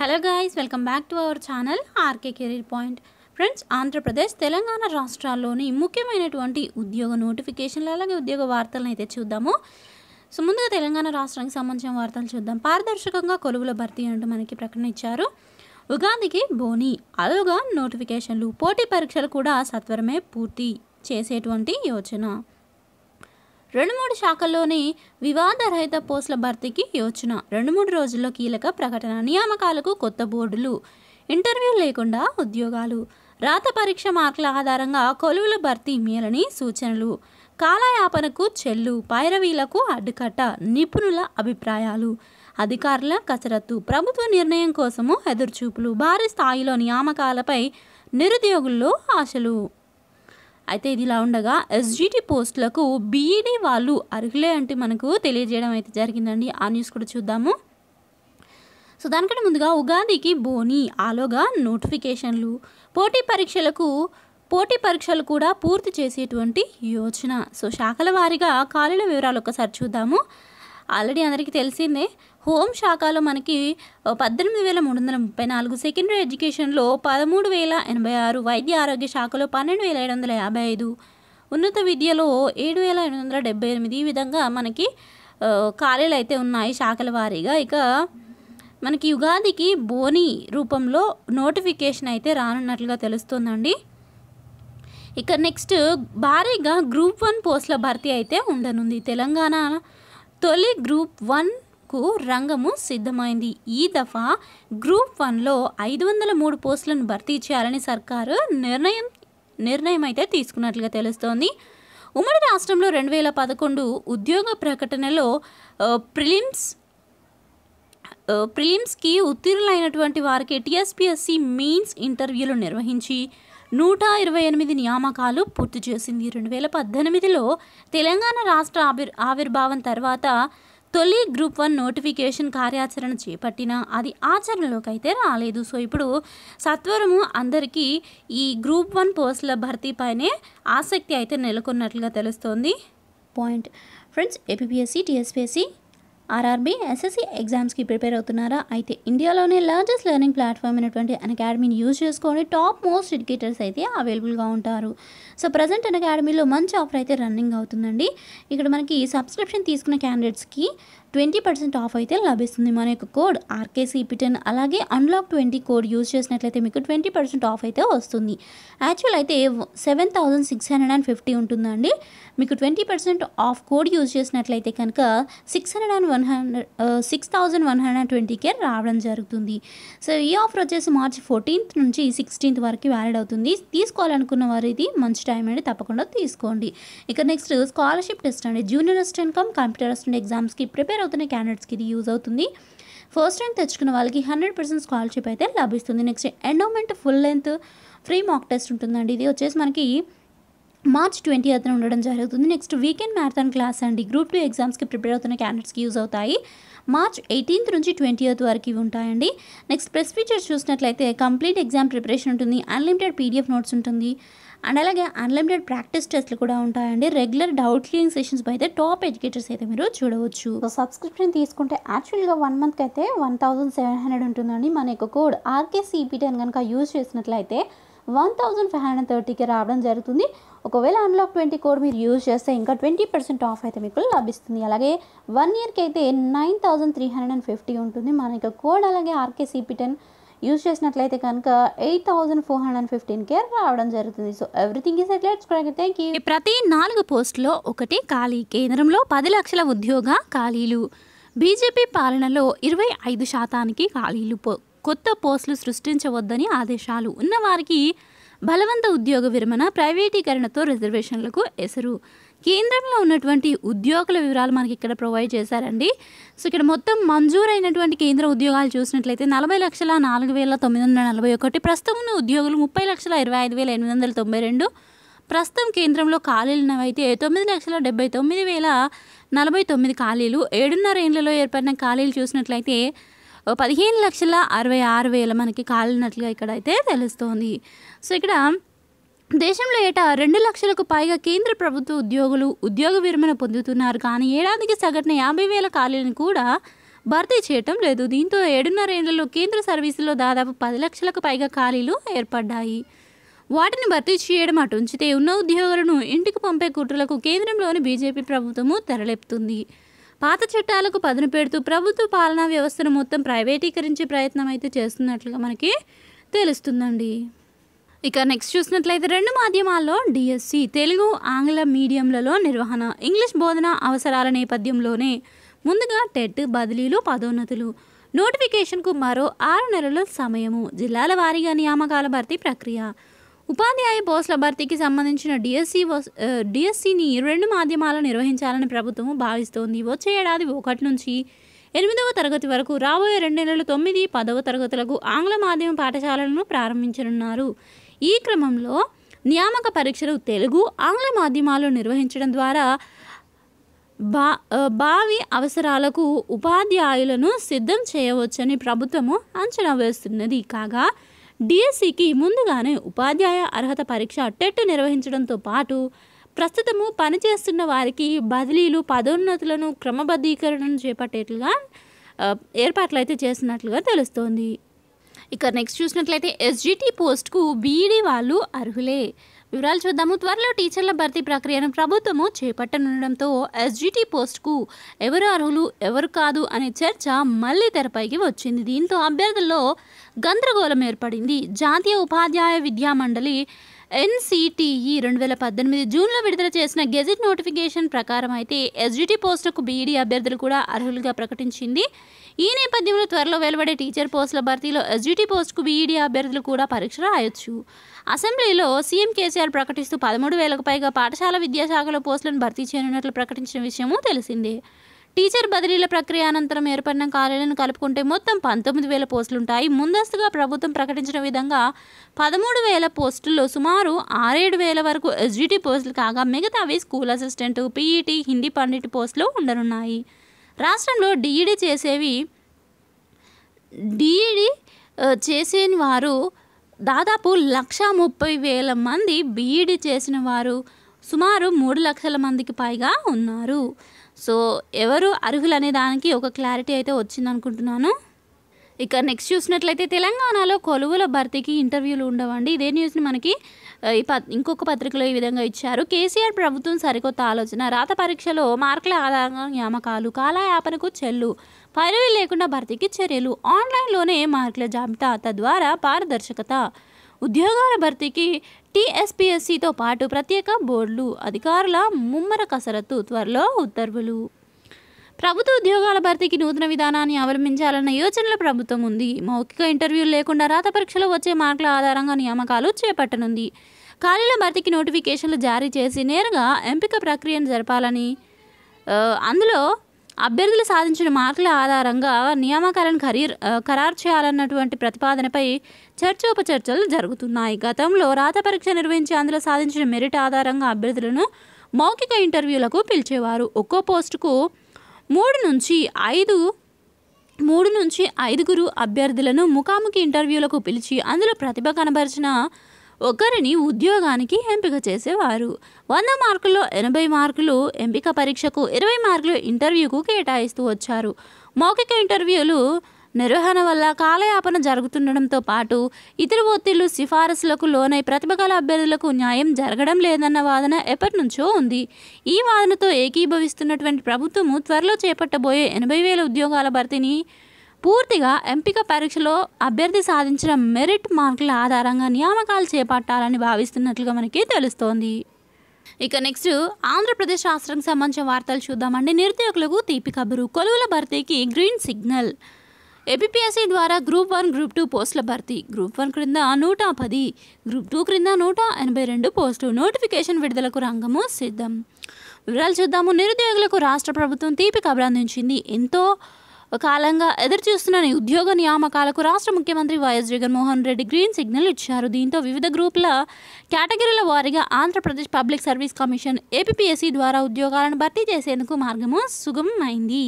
hello guys welcome back to our channel R K career point friends Andhra Pradesh Telangana రాష్ట్రాల్లోని ముఖ్యమైనటువంటి ఉద్యోగ నోటిఫికేషన్లు అలాగే ఉద్యోగ వార్తలను అయితే చూద్దాము సో ముందుగా తెలంగాణ రాష్ట్రానికి సంబంధించిన వార్తలు చూద్దాం పారదర్శకంగా కొలువుల భర్తీ అంటూ మనకి ప్రకటన ఇచ్చారు ఉగాదికి బోని అదోగా నోటిఫికేషన్లు పోటీ పరీక్షలు కూడా సత్వరమే పూర్తి చేసేటువంటి యోచన రెండు మూడు వివాద వివాదరహిత పోస్టుల భర్తీకి యోచన రెండు మూడు రోజుల్లో కీలక ప్రకటన నియామకాలకు కొత్త బోర్డులు ఇంటర్వ్యూ లేకుండా ఉద్యోగాలు రాత పరీక్ష మార్కుల ఆధారంగా కొలువుల భర్తీ మేలని సూచనలు కాలయాపనకు చెల్లు పైరవీలకు అడ్డుకట్ట నిపుణుల అభిప్రాయాలు అధికారుల కసరత్తు ప్రభుత్వ నిర్ణయం కోసము ఎదురుచూపులు భారీ స్థాయిలో నియామకాలపై నిరుద్యోగుల్లో ఆశలు అయితే ఇది ఇలా ఉండగా ఎస్జిటి పోస్టులకు బీఈడీ e వాళ్ళు అర్హులే అంటే మనకు తెలియజేయడం అయితే జరిగిందండి ఆ న్యూస్ కూడా చూద్దాము సో దానికంటే ముందుగా ఉగాదికి బోని ఆలోగా నోటిఫికేషన్లు పోటీ పరీక్షలకు పోటీ పరీక్షలు కూడా పూర్తి చేసేటువంటి యోచన సో శాఖల వారీగా ఖాళీల వివరాలు ఒకసారి చూద్దాము ఆల్రెడీ అందరికీ తెలిసిందే హోమ్ శాఖలో మనకి పద్దెనిమిది వేల మూడు వందల ముప్పై నాలుగు సెకండరీ ఎడ్యుకేషన్లో పదమూడు వేల ఎనభై ఆరు వైద్య ఆరోగ్య శాఖలో పన్నెండు వేల ఏడు వందల యాభై ఐదు ఉన్నత విద్యలో ఏడు వేల ఎనిమిది వందల డెబ్బై ఎనిమిది ఈ విధంగా మనకి ఖాళీలు అయితే ఉన్నాయి శాఖల వారీగా ఇక మనకి యుగాదికి బోని రూపంలో నోటిఫికేషన్ అయితే రానున్నట్లుగా తెలుస్తుందండి ఇక నెక్స్ట్ భారీగా గ్రూప్ వన్ పోస్టుల భర్తీ అయితే ఉండనుంది తెలంగాణ తొలి గ్రూప్ వన్ కు రంగము సిద్ధమైంది ఈ దఫా గ్రూప్ వన్లో ఐదు వందల మూడు పోస్టులను భర్తీ చేయాలని సర్కారు నిర్ణయం నిర్ణయం అయితే తీసుకున్నట్లుగా తెలుస్తోంది ఉమ్మడి రాష్ట్రంలో రెండు వేల పదకొండు ఉద్యోగ ప్రకటనలో ప్రిలిమ్స్ ప్రిలిమ్స్కి ఉత్తీర్ణులైనటువంటి వారికి టీఎస్పిఎస్సి మెయిన్స్ ఇంటర్వ్యూలు నిర్వహించి నూట ఇరవై ఎనిమిది నియామకాలు పూర్తి చేసింది రెండు వేల పద్దెనిమిదిలో తెలంగాణ రాష్ట్ర ఆవిర్ ఆవిర్భావం తర్వాత తొలి గ్రూప్ వన్ నోటిఫికేషన్ కార్యాచరణ చేపట్టినా అది ఆచరణలోకి అయితే రాలేదు సో ఇప్పుడు సత్వరము అందరికీ ఈ గ్రూప్ వన్ పోస్టుల భర్తీపైనే ఆసక్తి అయితే నెలకొన్నట్లుగా తెలుస్తోంది point friends APSC TSPSC RRB SSC ఎగ్జామ్స్కి ప్రిపేర్ అవుతున్నారా అయితే ఇండియాలోనే లార్జెస్ట్ లెర్నింగ్ ప్లాట్ఫామ్ అయినటువంటి అన్ అకాడమీని యూజ్ చేసుకొని టాప్ మోస్ట్ ఎడ్యుకేటర్స్ అయితే అవైలబుల్గా ఉంటారు సో ప్రజెంట్ అన్ అకాడమీలో మంచి ఆఫర్ అయితే రన్నింగ్ అవుతుందండి ఇక్కడ మనకి సబ్స్క్రిప్షన్ తీసుకున్న క్యాండిడేట్స్కి ట్వంటీ పర్సెంట్ ఆఫ్ అయితే లభిస్తుంది మన యొక్క కోడ్ ఆర్కేసీపీ టెన్ అలాగే అన్లాక్ ట్వంటీ కోడ్ యూజ్ చేసినట్లయితే మీకు ట్వంటీ పర్సెంట్ ఆఫ్ అయితే వస్తుంది యాక్చువల్ అయితే seven thousand six hundred and fifty ఉంటుందండి మీకు twenty percent off code use చేసినట్లయితే కనుక six hundred and one hundred six thousand one hundred and ట్వంటీకే రావడం జరుగుతుంది సో ఈ ఆఫర్ వచ్చేసి మార్చ్ ఫోర్టీన్త్ నుంచి సిక్స్టీన్త్ వరకు వ్యాలిడ్ అవుతుంది తీసుకోవాలనుకున్న వారు ఇది మంచి టైం అండి తప్పకుండా తీసుకోండి ఇక నెక్స్ట్ స్కాలర్షిప్ టెస్ట్ అండి junior assistant cum computer assistant ఎగ్జామ్స్కి ప్రిపేర్ అవుతున్న క్యాండిడేట్స్కి ఇది యూజ్ అవుతుంది ఫస్ట్ ర్యాంక్ తెచ్చుకున్న వాళ్ళకి హండ్రెడ్ పర్సెంట్ స్కాలర్షిప్ అయితే లభిస్తుంది next endowment full length free mock test ఉంటుందండి ఇది వచ్చేసి మనకి మార్చ్ ట్వంటీ అతను ఉండడం జరుగుతుంది నెక్స్ట్ వీకెండ్ మ్యారథాన్ క్లాస్ అండి గ్రూప్ టూ ఎగ్జామ్స్కి ప్రిపేర్ అవుతున్న క్యాండిడేట్స్కి యూజ్ అవుతాయి మార్చ్ ఎయిటీన్త్ నుంచి ట్వంటీయత్ వరకు ఇవి ఉంటాయండి నెక్స్ట్ ప్రెస్ ఫీచర్స్ చూసినట్లయితే కంప్లీట్ ఎగ్జామ్ ప్రిపరేషన్ ఉంటుంది అన్లిమిటెడ్ పీడిఎఫ్ నోట్స్ ఉంటుంది అండ్ అలాగే అన్లిమిటెడ్ ప్రాక్టీస్ టెస్ట్లు కూడా ఉంటాయండి రెగ్యులర్ డౌట్ క్లియరింగ్ సెషన్స్ అయితే టాప్ ఎడ్యుకేటర్స్ అయితే మీరు చూడవచ్చు సో సబ్స్క్రిప్షన్ తీసుకుంటే యాక్చువల్గా వన్ మంత్కి అయితే వన్ థౌజండ్ సెవెన్ హండ్రెడ్ ఉంటుందండి మన యొక్క కోడ్ ఆర్కే అని కనుక యూజ్ చేసినట్లయితే వన్ థౌజండ్ ఫైవ్ హండ్రెడ్ థర్టీకి రావడం జరుగుతుంది ఒకవేళ అన్లాక్ ట్వంటీ కోడ్ మీరు యూజ్ చేస్తే ఇంకా ట్వంటీ పర్సెంట్ ఆఫ్ అయితే మీకు లభిస్తుంది అలాగే వన్ ఇయర్కి అయితే nine thousand three hundred and fifty ఉంటుంది యొక్క కోడ్ అలాగే ఆర్కేసీపీ టెన్ యూజ్ చేసినట్లయితే కనుక eight thousand four hundred and fifteen కేర్ రావడం జరుగుతుంది సో ఎవ్రీథింగ్ ఈస్ ఎట్లెట్స్ థ్యాంక్ యూ ప్రతి నాలుగు పోస్టులో ఒకటి ఖాళీ కేంద్రంలో పది లక్షల ఉద్యోగ ఖాళీలు బీజేపీ పాలనలో ఇరవై ఐదు శాతానికి ఖాళీలు కొత్త పోస్టులు సృష్టించవద్దని ఆదేశాలు ఉన్నవారికి బలవంత ఉద్యోగ విరమణ ప్రైవేటీకరణతో రిజర్వేషన్లకు ఎసరు కేంద్రంలో ఉన్నటువంటి ఉద్యోగుల వివరాలు మనకి ఇక్కడ ప్రొవైడ్ చేశారండి సో ఇక్కడ మొత్తం మంజూరైనటువంటి కేంద్ర ఉద్యోగాలు చూసినట్లయితే నలభై లక్షల నాలుగు వేల తొమ్మిది వందల నలభై ఒకటి ప్రస్తుతం ఉన్న ఉద్యోగులు ముప్పై లక్షల ఇరవై ఐదు వేల ఎనిమిది వందల తొంభై రెండు ప్రస్తుతం కేంద్రంలో ఖాళీలున్నవైతే తొమ్మిది లక్షల డెబ్బై తొమ్మిది వేల నలభై తొమ్మిది ఖాళీలు ఏడున్నర ఏళ్లలో ఏర్పడిన ఖాళీలు చూసినట్లయితే పదిహేను లక్షల అరవై ఆరు వేల మనకి కాలినట్లుగా ఇక్కడ అయితే తెలుస్తోంది సో ఇక్కడ దేశంలో ఏటా రెండు లక్షలకు పైగా కేంద్ర ప్రభుత్వ ఉద్యోగులు ఉద్యోగ విరమణ పొందుతున్నారు కానీ ఏడాదికి సగటున యాభై వేల ఖాళీలను కూడా భర్తీ చేయటం లేదు దీంతో ఏడున్నర ఏళ్లలో కేంద్ర సర్వీసులో దాదాపు పది లక్షలకు పైగా ఖాళీలు ఏర్పడ్డాయి వాటిని భర్తీ చేయడం అటు ఉంచితే ఉన్న ఉద్యోగులను ఇంటికి పంపే కుట్రలకు కేంద్రంలోని బీజేపీ ప్రభుత్వము తెరలేపుతుంది పాత చట్టాలకు పదును పెడుతూ ప్రభుత్వ పాలనా వ్యవస్థను మొత్తం ప్రైవేటీకరించే ప్రయత్నం అయితే చేస్తున్నట్లుగా మనకి తెలుస్తుందండి ఇక నెక్స్ట్ చూసినట్లయితే రెండు మాధ్యమాల్లో డిఎస్సి తెలుగు ఆంగ్ల మీడియంలలో నిర్వహణ ఇంగ్లీష్ బోధన అవసరాల నేపథ్యంలోనే ముందుగా టెట్ బదిలీలు పదోన్నతులు నోటిఫికేషన్కు మరో ఆరు నెలల సమయము జిల్లాల వారీగా నియామకాల భర్తీ ప్రక్రియ ఉపాధ్యాయ పోస్టుల భర్తీకి సంబంధించిన డిఎస్సి డిఎస్సిని రెండు మాధ్యమాలు నిర్వహించాలని ప్రభుత్వం భావిస్తోంది వచ్చే ఏడాది ఒకటి నుంచి ఎనిమిదవ తరగతి వరకు రాబోయే రెండు నెలలు తొమ్మిది పదవ తరగతులకు ఆంగ్ల మాధ్యమ పాఠశాలలను ప్రారంభించనున్నారు ఈ క్రమంలో నియామక పరీక్షలు తెలుగు ఆంగ్ల మాధ్యమాలు నిర్వహించడం ద్వారా బా భావి అవసరాలకు ఉపాధ్యాయులను సిద్ధం చేయవచ్చని ప్రభుత్వము అంచనా వేస్తున్నది కాగా డిఎస్సికి ముందుగానే ఉపాధ్యాయ అర్హత పరీక్ష టెట్ నిర్వహించడంతో పాటు ప్రస్తుతము పనిచేస్తున్న వారికి బదిలీలు పదోన్నతులను క్రమబద్ధీకరణను చేపట్టేట్లుగా ఏర్పాట్లు అయితే చేస్తున్నట్లుగా తెలుస్తోంది ఇక నెక్స్ట్ చూసినట్లయితే ఎస్జిటి పోస్ట్కు బీఈడి వాళ్ళు అర్హులే వివరాలు చూద్దాము త్వరలో టీచర్ల భర్తీ ప్రక్రియను ప్రభుత్వము చేపట్టనుండడంతో ఎస్జిటి పోస్టుకు ఎవరు అర్హులు ఎవరు కాదు అనే చర్చ మళ్లీ తెరపైకి వచ్చింది దీంతో అభ్యర్థుల్లో గందరగోళం ఏర్పడింది జాతీయ ఉపాధ్యాయ విద్యా మండలి ఎన్సిటిఈ రెండు వేల పద్దెనిమిది జూన్లో విడుదల చేసిన గెజిట్ నోటిఫికేషన్ ప్రకారం అయితే ఎస్జిటి పోస్టుకు బీఈడీ అభ్యర్థులు కూడా అర్హులుగా ప్రకటించింది ఈ నేపథ్యంలో త్వరలో వెలువడే టీచర్ పోస్టుల భర్తీలో ఎస్జిటి పోస్టుకు బీఈడీ అభ్యర్థులు కూడా పరీక్ష రాయొచ్చు అసెంబ్లీలో సీఎం కేసీఆర్ ప్రకటిస్తూ పదమూడు వేలకు పైగా పాఠశాల విద్యాశాఖలో పోస్టులను భర్తీ చేయనున్నట్లు ప్రకటించిన విషయము తెలిసిందే టీచర్ బదిలీల ప్రక్రియ అనంతరం ఏర్పడిన ఖాళీలను కలుపుకుంటే మొత్తం పంతొమ్మిది వేల పోస్టులుంటాయి ముందస్తుగా ప్రభుత్వం ప్రకటించిన విధంగా పదమూడు వేల పోస్టుల్లో సుమారు ఆరేడు వేల వరకు ఎస్జీటీ పోస్టులు కాగా మిగతావి school assistant PET e Hindi pandit పోస్టులు ఉండనున్నాయి రాష్ట్రంలో డిఈడి e చేసేవి డిఈడి e చేసేని వారు దాదాపు లక్ష ముప్పై వేల మంది బీఈడి చేసిన వారు సుమారు మూడు లక్షల మందికి పైగా ఉన్నారు సో ఎవరు అర్హులు అనే దానికి ఒక క్లారిటీ అయితే వచ్చింది అనుకుంటున్నాను ఇక నెక్స్ట్ చూసినట్లయితే తెలంగాణలో కొలువుల భర్తీకి ఇంటర్వ్యూలు ఉండవండి ఇదే న్యూస్ని మనకి ఈ ఇంకొక పత్రికలో ఈ విధంగా ఇచ్చారు కేసీఆర్ ప్రభుత్వం సరికొత్త ఆలోచన రాత పరీక్షలో మార్కుల ఆధారంగా నియామకాలు కాలయాపనకు చెల్లు పదవి లేకుండా భర్తీకి చర్యలు ఆన్లైన్లోనే మార్కుల జాబితా తద్వారా పారదర్శకత ఉద్యోగాల భర్తీకి టీఎస్పీఎస్సీతో పాటు ప్రత్యేక బోర్డులు అధికారుల ముమ్మర కసరత్తు త్వరలో ఉత్తర్వులు ప్రభుత్వ ఉద్యోగాల భర్తీకి నూతన విధానాన్ని అవలంబించాలన్న యోచనలో ప్రభుత్వం ఉంది మౌఖిక ఇంటర్వ్యూలు లేకుండా రాత పరీక్షలో వచ్చే మార్కుల ఆధారంగా నియామకాలు చేపట్టనుంది ఖాళీల భర్తీకి నోటిఫికేషన్లు జారీ చేసి నేరుగా ఎంపిక ప్రక్రియను జరపాలని అందులో అభ్యర్థులు సాధించిన మార్కుల ఆధారంగా నియామకాలను ఖరీర్ ఖరారు చేయాలన్నటువంటి ప్రతిపాదనపై చర్చోపచర్చలు జరుగుతున్నాయి గతంలో రాత పరీక్ష నిర్వహించి అందులో సాధించిన మెరిట్ ఆధారంగా అభ్యర్థులను మౌఖిక ఇంటర్వ్యూలకు పిలిచేవారు ఒక్కో పోస్టుకు మూడు నుంచి ఐదు మూడు నుంచి ఐదుగురు అభ్యర్థులను ముఖాముఖి ఇంటర్వ్యూలకు పిలిచి అందులో ప్రతిభ కనబరిచిన ఒకరిని ఉద్యోగానికి ఎంపిక చేసేవారు వంద మార్కుల్లో ఎనభై మార్కులు ఎంపిక పరీక్షకు ఇరవై మార్కులు ఇంటర్వ్యూకు కేటాయిస్తూ వచ్చారు మౌఖిక ఇంటర్వ్యూలు నిర్వహణ వల్ల కాలయాపన జరుగుతుండడంతో పాటు ఇతర ఒత్తిళ్లు సిఫారసులకు లోనై ప్రతిభ గల అభ్యర్థులకు న్యాయం జరగడం లేదన్న వాదన ఎప్పటినుంచో ఉంది ఈ వాదనతో ఏకీభవిస్తున్నటువంటి ప్రభుత్వము త్వరలో చేపట్టబోయే ఎనభై వేల ఉద్యోగాల భర్తీని పూర్తిగా ఎంపిక పరీక్షలో అభ్యర్థి సాధించిన మెరిట్ మార్కుల ఆధారంగా నియామకాలు చేపట్టాలని భావిస్తున్నట్లుగా మనకి తెలుస్తోంది ఇక నెక్స్ట్ ఆంధ్రప్రదేశ్ రాష్ట్రానికి సంబంధించిన వార్తలు చూద్దామండి నిరుద్యోగులకు తీపి కబురు కొలువుల భర్తీకి గ్రీన్ సిగ్నల్ ఏపీపీఎస్సీ ద్వారా గ్రూప్ వన్ గ్రూప్ టూ పోస్టుల భర్తీ గ్రూప్ వన్ క్రింద నూట పది గ్రూప్ టూ క్రింద నూట ఎనభై రెండు పోస్టులు నోటిఫికేషన్ విడుదలకు రంగము సిద్ధం వివరాలు చూద్దాము నిరుద్యోగులకు రాష్ట్ర ప్రభుత్వం తీపి కబురు అందించింది ఎంతో కాలంగా ఎదురు చూస్తున్న ఉద్యోగ నియామకాలకు రాష్ట్ర ముఖ్యమంత్రి Y S Jaganmohan Reddy green signal ఇచ్చారు దీంతో వివిధ గ్రూపుల కేటగిరీల వారీగా Andhra Pradesh public service commission A P S C ద్వారా ఉద్యోగాలను భర్తీ చేసేందుకు మార్గము సుగమమైంది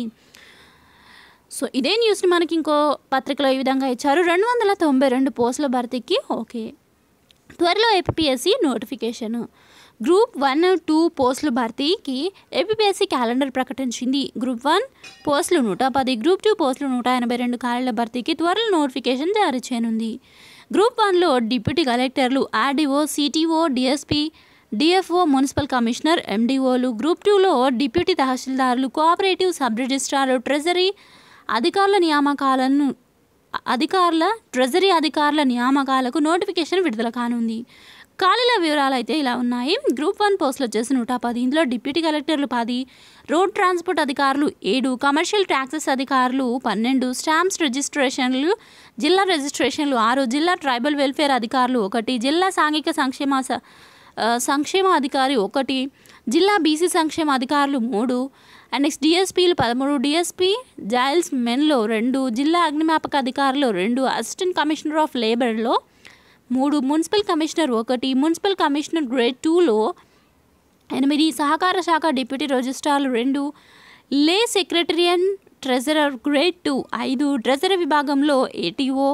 సో ఇదే న్యూస్ని మనకి ఇంకో పత్రికలో ఈ విధంగా ఇచ్చారు రెండు వందల తొంభై రెండు పోస్టుల భర్తీకి ఓకే త్వరలో APSC notification group one two పోస్టుల భర్తీకి ఏపీఎస్సీ క్యాలెండర్ ప్రకటించింది గ్రూప్ వన్ పోస్టులు నూట పది గ్రూప్ టూ పోస్టులు నూట ఎనభై రెండు ఖాళీల భర్తీకి త్వరలో నోటిఫికేషన్ జారీ చేయనుంది గ్రూప్ వన్లో డిప్యూటీ కలెక్టర్లు RDO CTO DSP DFO municipal commissioner ఎండీఓలు గ్రూప్ టూలో డిప్యూటీ తహసీల్దారులు కోఆపరేటివ్ సబ్ రిజిస్ట్రార్ ట్రెజరీ అధికారుల నియామకాలను అధికారుల ట్రెజరీ అధికారుల నియామకాలకు నోటిఫికేషన్ విడుదల కానుంది ఖాళీల వివరాలు అయితే ఇలా ఉన్నాయి గ్రూప్ వన్ పోస్టులు వచ్చేసి నూట పది ఇందులో డిప్యూటీ కలెక్టర్లు పది రోడ్ ట్రాన్స్పోర్ట్ అధికారులు ఏడు కమర్షియల్ ట్యాక్సెస్ అధికారులు పన్నెండు స్టాంప్స్ రిజిస్ట్రేషన్లు జిల్లా రిజిస్ట్రేషన్లు ఆరు జిల్లా ట్రైబల్ వెల్ఫేర్ అధికారులు ఒకటి జిల్లా సాంఘిక సంక్షేమ సంక్షేమ అధికారి ఒకటి జిల్లా బీసీ సంక్షేమ అధికారులు మూడు అండ్ నెక్స్ట్ డిఎస్పీలు పదమూడు డిఎస్పీ జైల్స్ మెన్లో రెండు జిల్లా అగ్నిమాపక అధికారులు రెండు అసిస్టెంట్ కమిషనర్ ఆఫ్ లేబర్లో మూడు మున్సిపల్ కమిషనర్ ఒకటి మున్సిపల్ కమిషనర్ గ్రేడ్ టూలో ఎనిమిది సహకార శాఖ డిప్యూటీ రిజిస్ట్రార్లు రెండు లే సెక్రటరియన్ ట్రెజరర్ గ్రేడ్ టూ ఐదు ట్రెజరర్ విభాగంలో ఏటీఓ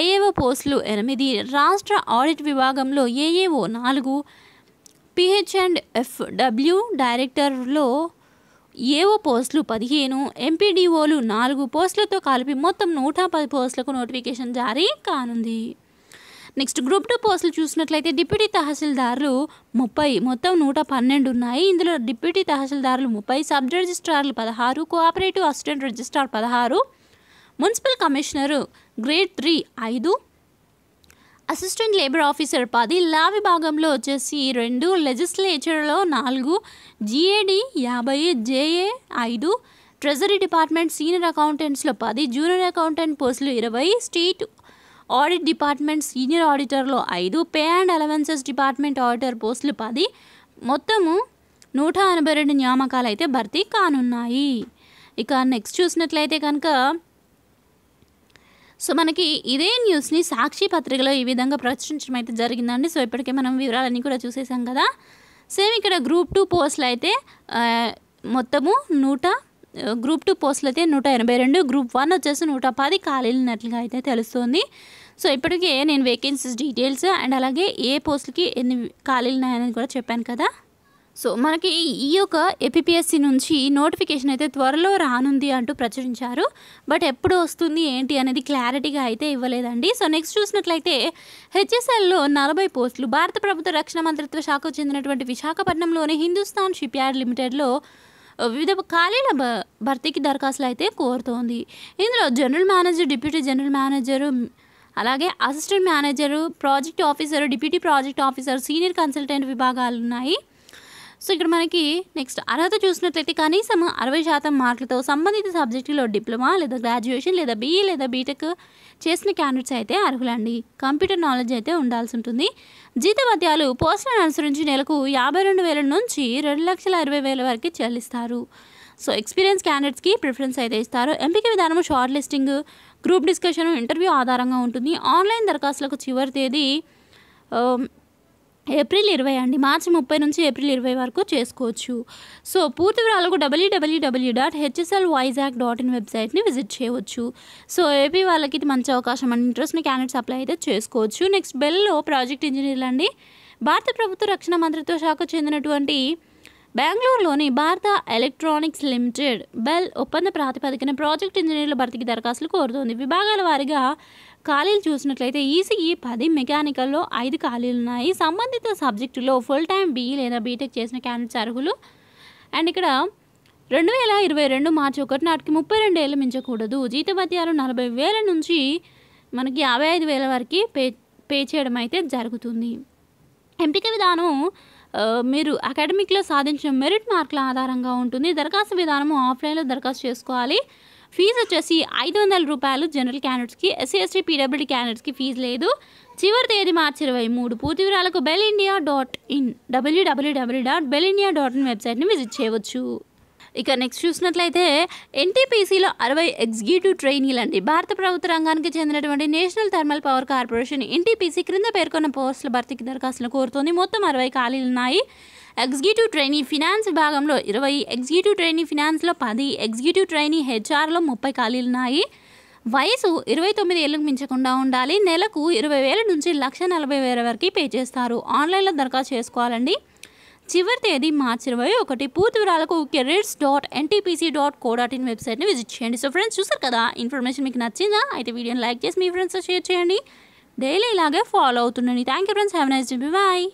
ఏఏఓ పోస్టులు ఎనిమిది రాష్ట్ర ఆడిట్ విభాగంలో ఏఏఓ నాలుగు పిహెచ్ అండ్ ఎఫ్డబ్ల్యూ డైరెక్టర్లో ఏఓ పోస్టులు పదిహేను ఎంపీడీఓలు నాలుగు పోస్టులతో కలిపి మొత్తం నూట పది పోస్టులకు నోటిఫికేషన్ జారీ కానుంది నెక్స్ట్ గ్రూప్ టూ పోస్టులు చూసినట్లయితే డిప్యూటీ తహసీల్దారులు ముప్పై మొత్తం నూట పన్నెండు ఉన్నాయి ఇందులో డిప్యూటీ తహసీల్దారులు ముప్పై సబ్ రిజిస్ట్రార్లు పదహారు కోఆపరేటివ్ అసిస్టెంట్ రిజిస్ట్రార్ పదహారు మున్సిపల్ కమిషనరు గ్రేడ్ త్రీ ఐదు అసిస్టెంట్ లేబర్ ఆఫీసర్ పది లా విభాగంలో వచ్చేసి రెండు లెజిస్లేచర్లో నాలుగు జిఏడి యాభై జేఏ ఐదు ట్రెజరీ డిపార్ట్మెంట్ సీనియర్ అకౌంటెంట్స్లో పది జూనియర్ అకౌంటెంట్ పోస్టులు ఇరవై స్టేట్ ఆడిట్ డిపార్ట్మెంట్ సీనియర్ ఆడిటర్లో ఐదు pay and allowances department auditor పోస్టులు పది మొత్తము నూట ఎనభై రెండు నియామకాలు అయితే భర్తీ కానున్నాయి ఇక నెక్స్ట్ చూసినట్లయితే కనుక సో మనకి ఇదే న్యూస్ని సాక్షి పత్రికలో ఈ విధంగా ప్రచురించడం అయితే జరిగిందండి సో ఇప్పటికే మనం వివరాలన్నీ కూడా చూసేసాం కదా సేమ్ ఇక్కడ గ్రూప్ టూ పోస్టులు అయితే మొత్తము నూట గ్రూప్ టూ పోస్టులు అయితే నూట ఎనభై రెండు గ్రూప్ వన్ వచ్చేసి నూట పది ఖాళీలున్నట్లుగా అయితే తెలుస్తుంది సో ఇప్పటికే నేను వేకెన్సీస్ డీటెయిల్స్ అండ్ అలాగే ఏ పోస్టులకి ఎన్ని ఖాళీలు ఉన్నాయని కూడా చెప్పాను కదా సో మనకి ఈ యొక్క ఏపీఎస్సి నుంచి నోటిఫికేషన్ అయితే త్వరలో రానుంది అంటూ ప్రచురించారు బట్ ఎప్పుడు వస్తుంది ఏంటి అనేది క్లారిటీగా అయితే ఇవ్వలేదండి సో నెక్స్ట్ చూసినట్లయితే హెచ్ఎస్ఎల్లో నలభై పోస్టులు భారత ప్రభుత్వ రక్షణ మంత్రిత్వ శాఖకు చెందినటువంటి విశాఖపట్నంలోని హిందుస్థాన్ షిప్ యార్డ్ లిమిటెడ్లో వివిధ ఖాళీల భర్తీకి దరఖాస్తులు అయితే కోరుతోంది ఇందులో general manager deputy general manager అలాగే assistant manager project officer deputy project officer senior consultant విభాగాలు ఉన్నాయి సో ఇక్కడ మనకి నెక్స్ట్ అర్హత చూసినట్లయితే కనీసం అరవై శాతం మార్కులతో సంబంధిత సబ్జెక్టులో డిప్లొమా లేదా గ్రాడ్యుయేషన్ లేదా బీఈ e లేదా బీటెక్ చేసిన క్యాండిడేట్స్ అయితే అర్హులండి కంప్యూటర్ నాలెడ్జ్ అయితే ఉండాల్సి ఉంటుంది జీతమత్యాలు పోస్టులను అనుసరించి నెలకు యాభై రెండు వేల నుంచి రెండు లక్షల అరవై వేల వరకు చెల్లిస్తారు సో ఎక్స్పీరియన్స్ క్యాండిడేట్స్కి ప్రిఫరెన్స్ అయితే ఇస్తారు ఎంపిక విధానం short listing group discussion interview ఆధారంగా ఉంటుంది ఆన్లైన్ దరఖాస్తులకు చివరి తేదీ um, ఏప్రిల్ ఇరవై అండి మార్చి ముప్పై నుంచి ఏప్రిల్ ఇరవై వరకు చేసుకోవచ్చు సో పూర్తి వివరాలకు WWW dot HSL Vizag dot in వెబ్సైట్ని విజిట్ చేయవచ్చు సో ఏపీ వాళ్ళకి ఇది మంచి అవకాశం అండి ఇంట్రెస్ట్ని క్యాండిడేట్స్ అప్లై అయితే చేసుకోవచ్చు నెక్స్ట్ బెల్లో ప్రాజెక్ట్ ఇంజనీర్లు అండి భారత ప్రభుత్వ రక్షణ మంత్రిత్వ శాఖకు చెందినటువంటి బెంగళూరులోని భారత ఎలక్ట్రానిక్స్ లిమిటెడ్ బెల్ ఒప్పంద ప్రాతిపదికన ప్రాజెక్ట్ ఇంజనీర్ల భర్తీకి దరఖాస్తులు కోరుతోంది విభాగాల వారిగా ఖాళీలు చూసినట్లయితే ఈసీఈ పది మెకానికల్లో ఐదు ఖాళీలు ఉన్నాయి సంబంధిత సబ్జెక్టులో ఫుల్ టైం బీఈ e లేదా బీటెక్ చేసిన క్యాండిడేట్స్ అర్హులు అండ్ ఇక్కడ రెండు వేల ఇరవై రెండు మార్చి ఒకటి నాటికి ముప్పై రెండు ఏళ్ళు మించకూడదు జీతభత్యాలు నలభై వేల నుంచి మనకి యాభై ఐదు వేల వరకు పే పే చేయడం అయితే జరుగుతుంది ఎంపిక విధానం మీరు అకాడమిక్లో సాధించిన మెరిట్ మార్కుల ఆధారంగా ఉంటుంది దరఖాస్తు విధానము ఆఫ్లైన్లో దరఖాస్తు చేసుకోవాలి ఫీజు వచ్చేసి ఐదు వందల రూపాయలు జనరల్ క్యాండిడేట్స్కి ఎస్సీ ఎస్టీ పీడబ్ల్యూడి క్యాండిడేట్స్కి ఫీజు లేదు చివరి తేదీ మార్చి ఇరవై మూడు పూర్తి వివరాలకు BEL India dot in WWW dot BEL India dot in వెబ్సైట్ని విజిట్ చేయవచ్చు ఇక నెక్స్ట్ చూసినట్లయితే ఎన్టీపీసీలో అరవై ఎగ్జిక్యూటివ్ అండి భారత ప్రభుత్వ రంగానికి చెందినటువంటి national thermal power corporation NTPC క్రింద పేర్కొన్న పోస్టుల భర్తీకి దరఖాస్తులు కోరుతోంది మొత్తం అరవై ఖాళీలు ఉన్నాయి ఎగ్జిక్యూటివ్ ట్రైనీ ఫినాన్స్ విభాగంలో ఇరవై ఎగ్జిక్యూటివ్ ట్రైనీ ఫినాన్స్లో పది ఎగ్జిక్యూటివ్ ట్రైనీ హెచ్ఆర్లో ముప్పై ఖాళీలు ఉన్నాయి వయసు ఇరవై తొమ్మిది ఏళ్ళకు మించకుండా ఉండాలి నెలకు ఇరవై వేల నుంచి లక్ష నలభై వేల వరకు పే చేస్తారు ఆన్లైన్లో దరఖాస్తు చేసుకోవాలండి చివరి తేదీ మార్చి ఇరవై ఒకటి పూర్తి వివరాలకు careers dot NTPC dot co dot in వెబ్సైట్ని విజిట్ చేయండి సో ఫ్రెండ్స్ చూసారు కదా ఇన్ఫర్మేషన్ మీకు నచ్చిందా అయితే వీడియోని లైక్ చేసి మీ ఫ్రెండ్స్తో షేర్ చేయండి డైలీ ఇలాగే ఫాలో అవుతుండండి thank you friends have nice day bye